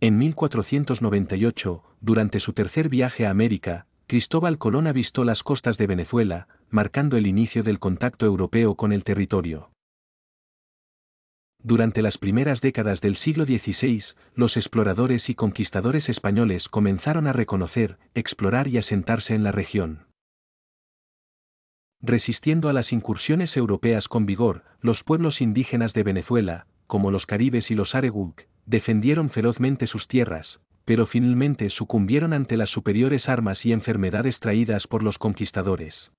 En 1498, durante su tercer viaje a América, Cristóbal Colón avistó las costas de Venezuela, marcando el inicio del contacto europeo con el territorio. Durante las primeras décadas del siglo XVI, los exploradores y conquistadores españoles comenzaron a reconocer, explorar y asentarse en la región. Resistiendo a las incursiones europeas con vigor, los pueblos indígenas de Venezuela, como los caribes y los areguk, defendieron ferozmente sus tierras, pero finalmente sucumbieron ante las superiores armas y enfermedades traídas por los conquistadores.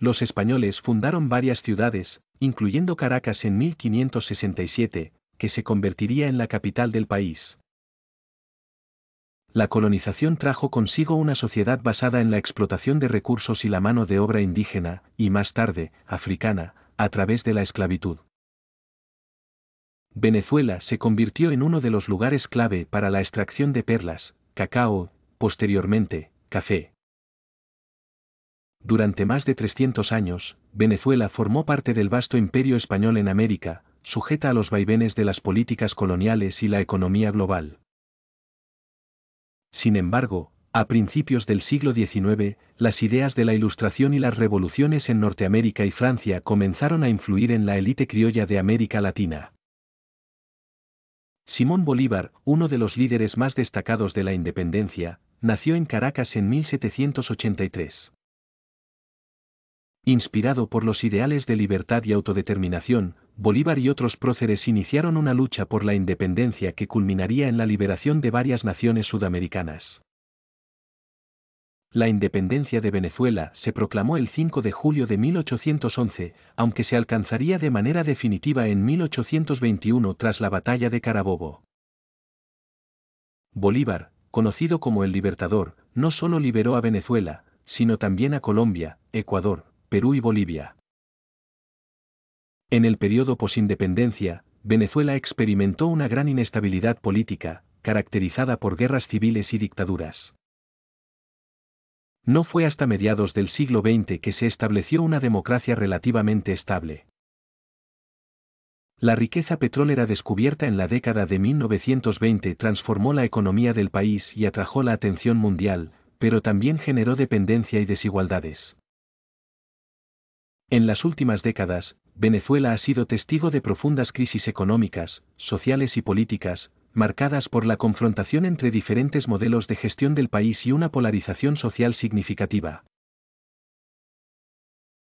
Los españoles fundaron varias ciudades, incluyendo Caracas en 1567, que se convertiría en la capital del país. La colonización trajo consigo una sociedad basada en la explotación de recursos y la mano de obra indígena, y más tarde, africana, a través de la esclavitud. Venezuela se convirtió en uno de los lugares clave para la extracción de perlas, cacao, posteriormente, café. Durante más de 300 años, Venezuela formó parte del vasto imperio español en América, sujeta a los vaivenes de las políticas coloniales y la economía global. Sin embargo, a principios del siglo XIX, las ideas de la Ilustración y las revoluciones en Norteamérica y Francia comenzaron a influir en la élite criolla de América Latina. Simón Bolívar, uno de los líderes más destacados de la independencia, nació en Caracas en 1783. Inspirado por los ideales de libertad y autodeterminación, Bolívar y otros próceres iniciaron una lucha por la independencia que culminaría en la liberación de varias naciones sudamericanas. La independencia de Venezuela se proclamó el 5 de julio de 1811, aunque se alcanzaría de manera definitiva en 1821 tras la batalla de Carabobo. Bolívar, conocido como el Libertador, no solo liberó a Venezuela, sino también a Colombia, Ecuador, Perú y Bolivia. En el periodo posindependencia, Venezuela experimentó una gran inestabilidad política, caracterizada por guerras civiles y dictaduras no fue hasta mediados del siglo XX que se estableció una democracia relativamente estable. La riqueza petrolera descubierta en la década de 1920 transformó la economía del país y atrajo la atención mundial, pero también generó dependencia y desigualdades. En las últimas décadas, Venezuela ha sido testigo de profundas crisis económicas, sociales y políticas, marcadas por la confrontación entre diferentes modelos de gestión del país y una polarización social significativa.